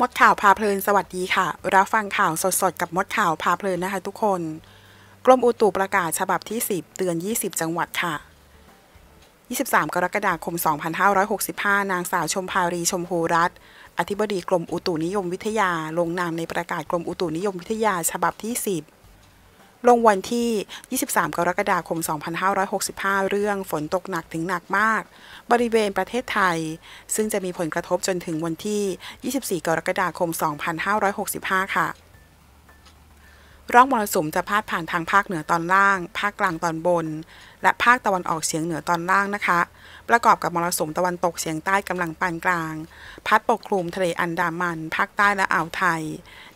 มดข่าวพาเพลิน สวัสดีค่ะ รับฟังข่าวสดๆกับมดข่าวพาเพลินนะคะทุกคนกรมอุตุประกาศฉบับที่ 10 เตือน 20 จังหวัดค่ะ 23 กรกฎาคม 2565 นางสาวชมพารีชมพูรัตอธิบดีกรมอุตุนิยมวิทยาลงนามในประกาศกรมอุตุนิยมวิทยาฉบับที่ 10ลงวันที่ 23 กรกฎาคม 2565 เรื่องฝนตกหนักถึงหนักมาก บริเวณประเทศไทย ซึ่งจะมีผลกระทบจนถึงวันที่ 24กรกฎาคม 2565 ค่ะร่องมรสุมจะพาดผ่านทางภาคเหนือตอนล่าง ภาคกลางตอนบน และภาคตะวันออกเฉียงเหนือตอนล่างนะคะ ประกอบกับมรสุมตะวันตกเฉียงใต้กำลังปานกลาง พัดปกคลุมทะเลอันดามัน ภาคใต้และอ่าวไทย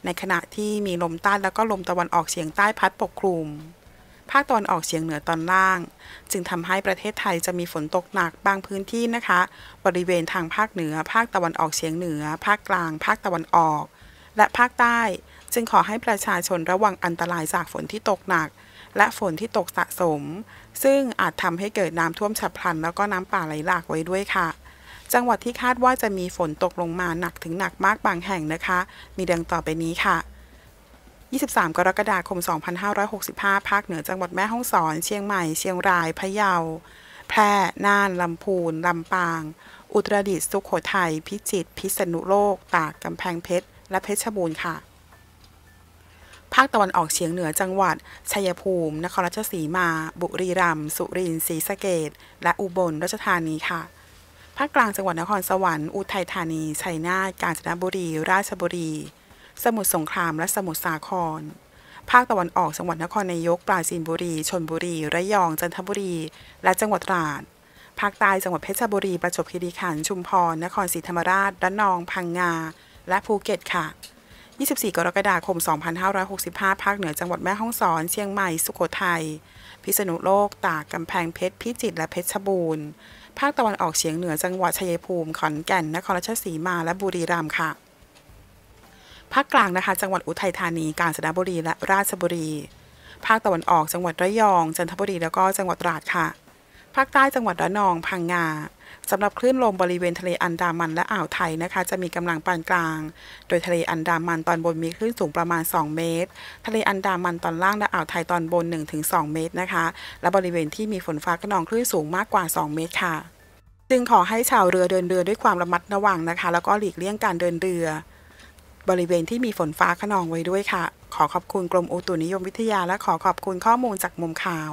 ในขณะที่มีลมใต้แล้วก็ลมตะวันออกเฉียงใต้พัดปกคลุม ภาคตอนออกเฉียงเหนือตอนล่าง จึงทำให้ประเทศไทยจะมีฝนตกหนักบางพื้นที่นะคะ บริเวณทางภาคเหนือ ภาคตะวันออกเฉียงเหนือ ภาคกลาง ภาคตะวันออกและภาคใต้จึงขอให้ประชาชนระวังอันตรายจากฝนที่ตกหนัก และฝนที่ตกสะสม ซึ่งอาจทำให้เกิดน้ำท่วมฉับพลันแล้วก็น้ำป่าไหลหลากไว้ด้วยค่ะ จังหวัดที่คาดว่าจะมีฝนตกลงมาหนักถึงหนักมากบางแห่งนะคะ มีดังต่อไปนี้ค่ะ 23 กรกฎาคม 2565 ภาคเหนือจังหวัดแม่ฮ่องสอนเชียงใหม่เชียงรายพะเยา แพร่น่านลำพูนลำปาง อุตรดิตถ์สุขโขทัย พิจิตรพิษณุโลกตากกำแพงเพชรและเพชรบูรณ์ค่ะ ภาคตะวันออกเฉียงเหนือจังหวัดชัยภูมิ นครราชสีมา บุรีรัมย์สุรินทร์ศรีสะเกดและอุบลราชธานีค่ะ ภาคกลางจังหวัดนครสวรรค์อุทัยธานี ชัยนาทกาญจนบุรี ราชบุรี สมุทรสงครามและสมุทรสาคร ภาคตะวันออกจังหวัดนครนายกปราจีนบุรีชนบุรีระยอง จันทบุรี และจังหวัดตราด ภาคใต้จังหวัดเพชรบุรีประจวบคีรีขันธ์ชุมพร นครศรีธรรมราชระนองพังงาและภูเก็ตค่ะ 24 กรกฎาคม 2565 ภาคเหนือจังหวัดแม่ฮ่องสอน เชียงใหม่ สุขโขทยัย พิษณุโลก ตาก กำแพงเพชร พิจิตร และเพชรบูรณ์ ภาคตะวันออกเฉียงเหนือจังหวัด ชัยภูมิ ขอนแก่น นครราชสีมา และบุรีรัมย์ค่ะ ภาคกลางนะคะ จังหวัดอุทัยธานี กาญจนบุรี และราชบุรี ภาคตะวันออกจังหวัดระยอง จันทบุรี แล้วก็จังหวัดตราดค่ะภาคใต้จังหวัดระนอง พังงาสำหรับคลื่นลมบริเวณทะเลอันดามันและอ่าวไทยนะคะ จะมีกำลังปานกลาง โดยทะเลอันดามันตอนบนมีคลื่นสูงประมาณ 2 เมตร ทะเลอันดามันตอนล่างและอ่าวไทยตอนบน 1-2 เมตรนะคะ และบริเวณที่มีฝนฟ้าขนองคลื่นสูงมากกว่า 2 เมตรค่ะ จึงขอให้ชาวเรือเดินเรือด้วยความระมัดระวังนะคะ แล้วก็หลีกเลี่ยงการเดินเรือ บริเวณที่มีฝนฟ้าขนองไว้ด้วยค่ะ ขอขอบคุณกรมอุตุนิยมวิทยา และขอขอบคุณข้อมูลจากมุมข่าว